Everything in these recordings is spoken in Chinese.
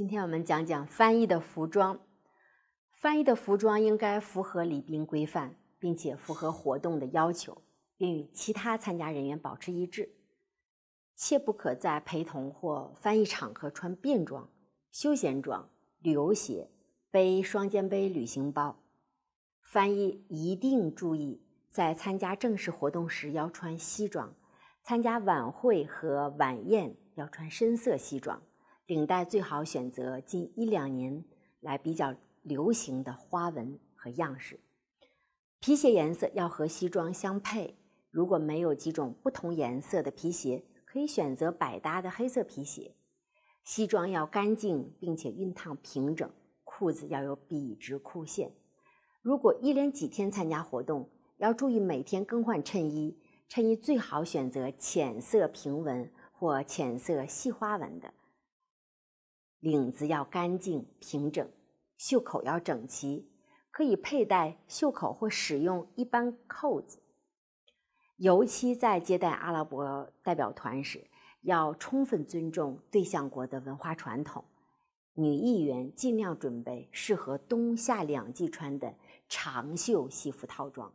今天我们讲讲翻译的服装。翻译的服装应该符合礼宾规范，并且符合活动的要求，并与其他参加人员保持一致。切不可在陪同或翻译场合穿便装、休闲装、旅游鞋、背双肩背旅行包。翻译一定注意，在参加正式活动时要穿西装，参加晚会和晚宴要穿深色西装。领带最好选择近一两年来比较流行的花纹和样式，皮鞋颜色要和西装相配。如果没有几种不同颜色的皮鞋，可以选择百搭的黑色皮鞋。西装要干净并且熨烫平整，裤子要有笔直裤线。如果一连几天参加活动，要注意每天更换衬衣，衬衣最好选择浅色平纹或浅色细花纹的。领子要干净平整，袖口要整齐，可以佩戴袖口或使用一般扣子。尤其在接待阿拉伯代表团时，要充分尊重对象国的文化传统。女议员尽量准备适合冬夏两季穿的长袖西服套装。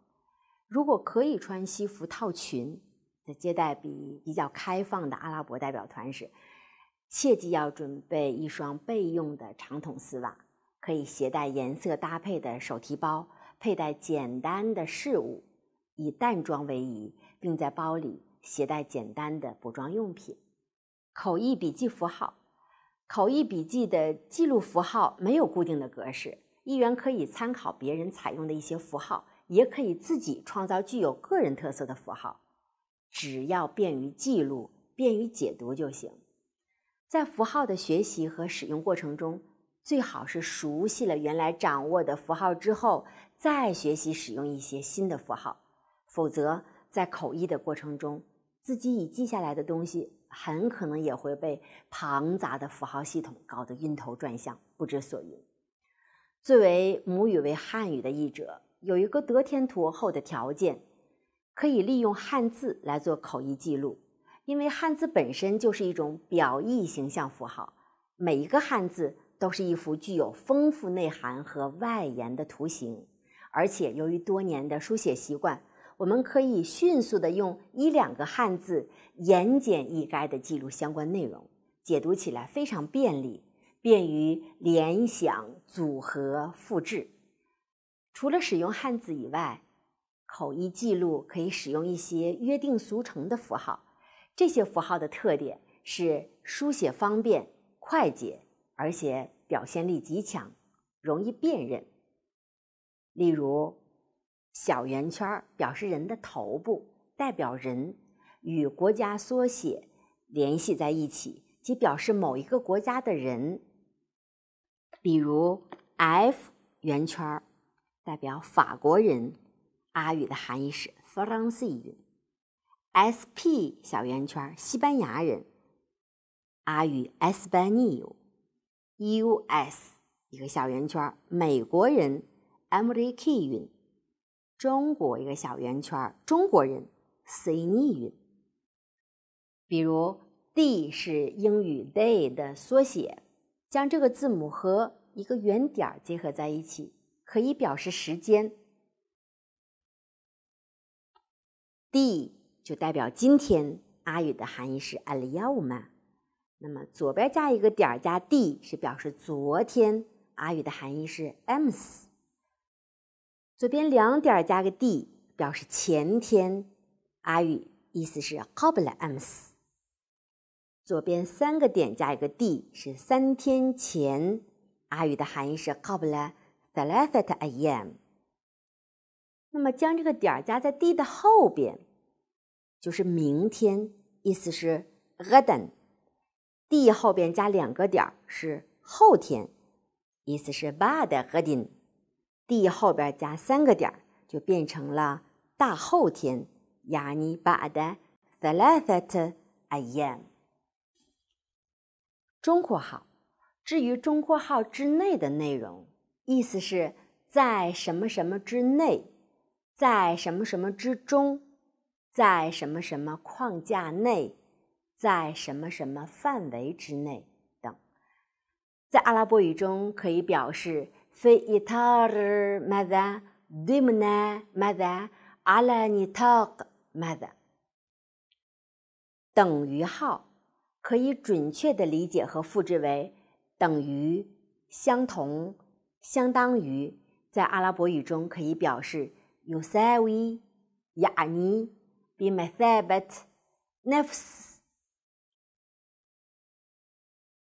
如果可以穿西服套裙，在接待比比较开放的阿拉伯代表团时。切记要准备一双备用的长筒丝袜，可以携带颜色搭配的手提包，佩戴简单的饰物，以淡妆为宜，并在包里携带简单的补妆用品。口译笔记符号，口译笔记的记录符号没有固定的格式，译员可以参考别人采用的一些符号，也可以自己创造具有个人特色的符号，只要便于记录、便于解读就行。在符号的学习和使用过程中，最好是熟悉了原来掌握的符号之后，再学习使用一些新的符号。否则，在口译的过程中，自己已记下来的东西，很可能也会被庞杂的符号系统搞得晕头转向、不知所云。作为母语为汉语的译者，有一个得天独厚的条件，可以利用汉字来做口译记录。因为汉字本身就是一种表意形象符号，每一个汉字都是一幅具有丰富内涵和外延的图形，而且由于多年的书写习惯，我们可以迅速的用一两个汉字言简意赅的记录相关内容，解读起来非常便利，便于联想、组合、复制。除了使用汉字以外，口译记录可以使用一些约定俗成的符号。这些符号的特点是书写方便、快捷，而且表现力极强，容易辨认。例如，小圆圈表示人的头部，代表人，与国家缩写联系在一起，即表示某一个国家的人。比如，F 圆圈代表法国人，阿语的含义是 f r a n c h y S P 小圆圈，西班牙人，阿语 e s p a n i o u S 一个小圆圈，美国人，M r c K n 中国一个小圆圈，中国人，C N 云。比如 D 是英语 Day 的缩写，将这个字母和一个圆点结合在一起，可以表示时间。D。就代表今天，阿语的含义是 aliyam。那么左边加一个点儿加 d 是表示昨天，阿语的含义是 a m s 左边两点加个 d 表示前天，阿语意思是 habla a m s 左边三个点加一个 d 是三天前，阿语的含义是 habla h e l e s t e ayam。那么将这个点儿加在 d 的后边。就是明天，意思是 haden，d 后边加两个点儿是后天，意思是 badhaden，d 后边加三个点儿就变成了大后天，yani b a d h a t h a l t a y a m 中括号，至于中括号之内的内容，意思是在什么什么之内，在什么什么之中。在什么什么框架内，在什么什么范围之内等，在阿拉伯语中可以表示 “fe itar m a z a dimna ma’zah ala ni taq m a z a 等于号可以准确的理解和复制为等于相同相当于，在阿拉伯语中可以表示 “yusayi y a n bi-ma'tebat nefs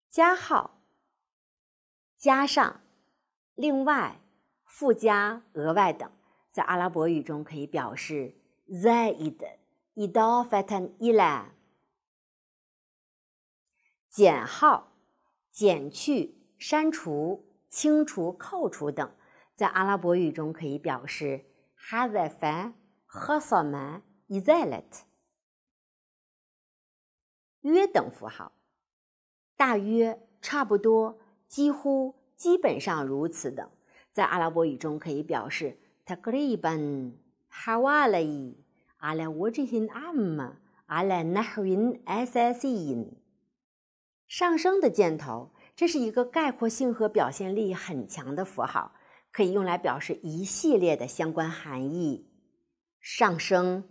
加号加上另外附加额外等，在阿拉伯语中可以表示 zaid idal fatan illam 减号减去删除清除扣除等，在阿拉伯语中可以表示 hasafan hasaman。isalat，约等符号，大约、差不多、几乎、基本上如此等，在阿拉伯语中可以表示 takriban, hawali, alawjihin a amma, alnahrin s s i n 上升的箭头，这是一个概括性和表现力很强的符号，可以用来表示一系列的相关含义，上升。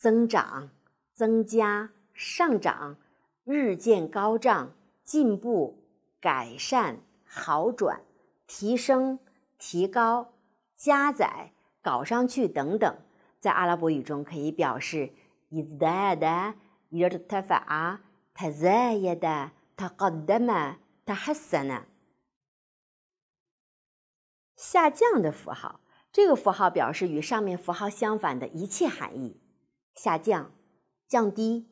增长、增加、上涨、日渐高涨、进步、改善、好转、提升、提高、加载、搞上去等等，在阿拉伯语中可以表示：إزدادا، is t t t h a يرتفع، ت a ا a د ا تقدّما، ت ح s a n a 下降的符号，这个符号表示与上面符号相反的一切含义。下降、降低、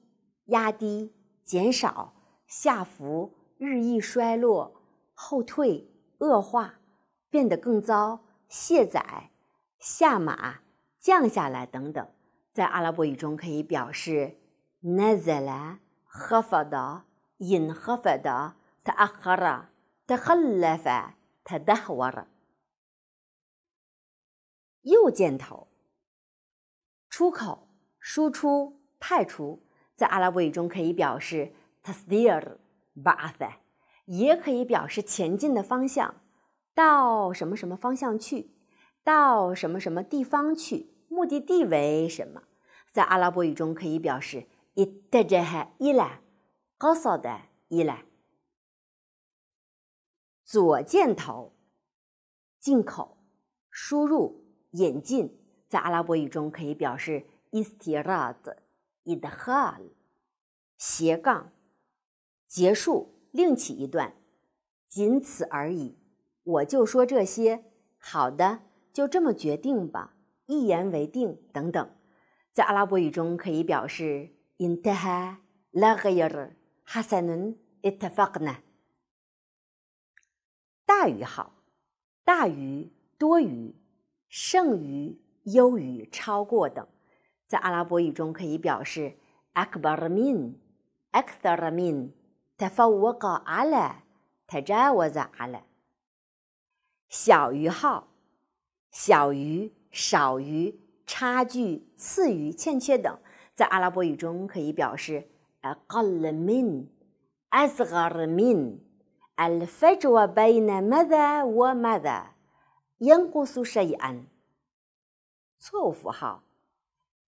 压低、减少、下浮、日益衰落、后退、恶化、变得更糟、卸载、下马、降下来等等，在阿拉伯语中可以表示 ن ز ل a خفدة ي a خ a د a ت a خ a ة ت خ a ف ة ت د a r a 右箭头，出口。输出、派出，在阿拉伯语中可以表示 tasir b a t h 也可以表示前进的方向，到什么什么方向去，到什么什么地方去，目的地为什么？在阿拉伯语中可以表示 ittazha ila gassad ila 左箭头，进口、输入、引进，在阿拉伯语中可以表示。isti'rad idha，斜杠，结束，另起一段，仅此而已。我就说这些。好的，就这么决定吧，一言为定。等等，在阿拉伯语中可以表示 intaha lagyar hasanun itafqna，大于好，大于多于，剩余优于超过等。在阿拉伯语中可以表示 akbar min, extra min, ta fa waqa ala, ta jaz wa za ala. 小于号，小于，小于，差距，次于，欠缺等，在阿拉伯语中可以表示 al qal min, azgar min, al fajwa bi na mada wa mada. 英国宿舍一案，错误符号。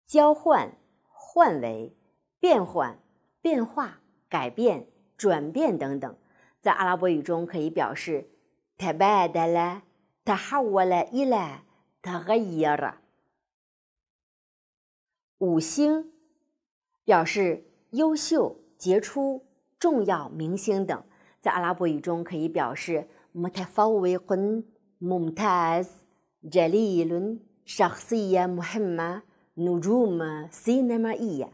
交换、换为、变换、变化、改变、转变等等，在阿拉伯语中可以表示 tabadala, tawwala h ila, tayyara。五星表示优秀、杰出、重要、明星等，在阿拉伯语中可以表示 mutawwiqun, mumtaz, jalilun, shaksiya m u h a m m a d n o u j u o m Cinema E。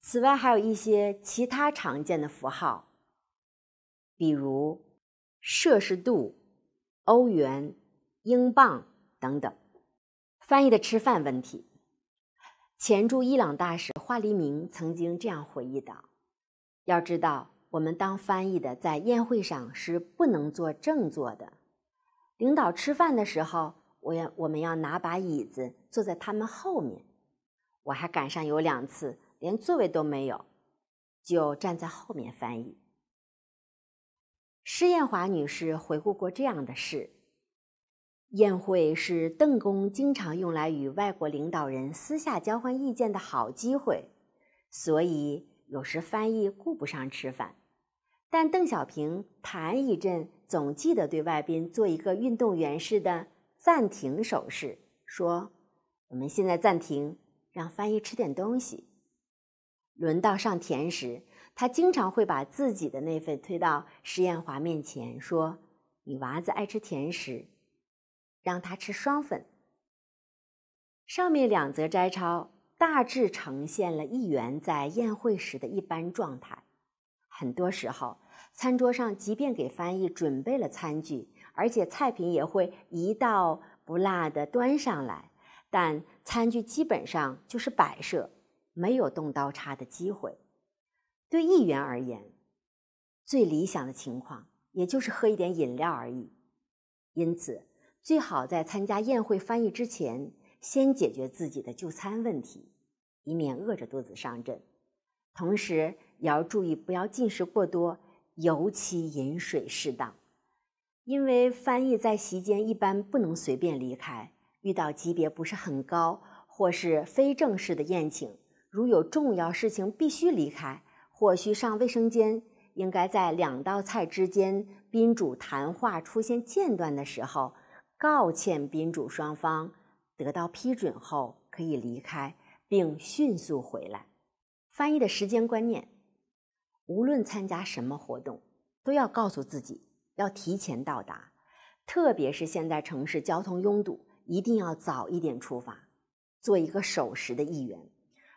此外，还有一些其他常见的符号，比如摄氏度、欧元、英镑等等。翻译的吃饭问题，前驻伊朗大使华黎明曾经这样回忆道：“要知道，我们当翻译的在宴会上是不能坐正座的，领导吃饭的时候。”我要，我们要拿把椅子坐在他们后面。我还赶上有两次连座位都没有，就站在后面翻译。施艳华女士回顾过这样的事：宴会是邓公经常用来与外国领导人私下交换意见的好机会，所以有时翻译顾不上吃饭。但邓小平谈一阵，总记得对外宾做一个运动员似的。暂停手势，说：“我们现在暂停，让翻译吃点东西。”轮到上甜食，他经常会把自己的那份推到施艳华面前，说：“你娃子爱吃甜食，让他吃双份。”上面两则摘抄大致呈现了议员在宴会时的一般状态。很多时候，餐桌上即便给翻译准备了餐具。而且菜品也会一道不落的端上来，但餐具基本上就是摆设，没有动刀叉的机会。对议员而言，最理想的情况也就是喝一点饮料而已。因此，最好在参加宴会翻译之前，先解决自己的就餐问题，以免饿着肚子上阵。同时，也要注意不要进食过多，尤其饮水适当。因为翻译在席间一般不能随便离开，遇到级别不是很高或是非正式的宴请，如有重要事情必须离开或需上卫生间，应该在两道菜之间，宾主谈话出现间断的时候，告歉宾主双方得到批准后可以离开，并迅速回来。翻译的时间观念，无论参加什么活动，都要告诉自己。要提前到达，特别是现在城市交通拥堵，一定要早一点出发，做一个守时的一员。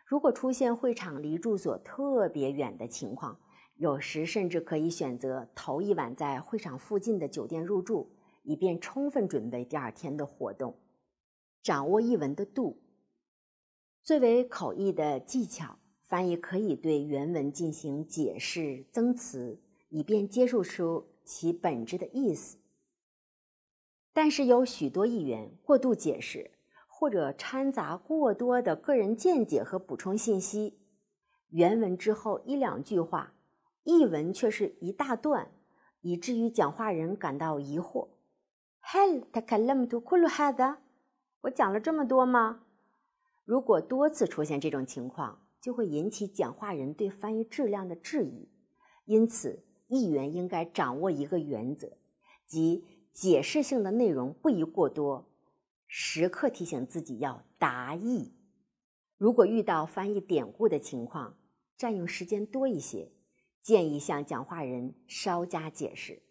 如果出现会场离住所特别远的情况，有时甚至可以选择头一晚在会场附近的酒店入住，以便充分准备第二天的活动。掌握译文的度，最为口译的技巧，翻译可以对原文进行解释、增词。以便接受出其本质的意思，但是有许多译员过度解释或者掺杂过多的个人见解和补充信息，原文之后一两句话，译文却是一大段，以至于讲话人感到疑惑。Hell，他开那么多苦路孩我讲了这么多吗？如果多次出现这种情况，就会引起讲话人对翻译质量的质疑，因此。议员应该掌握一个原则，即解释性的内容不宜过多，时刻提醒自己要达意。如果遇到翻译典故的情况，占用时间多一些，建议向讲话人稍加解释。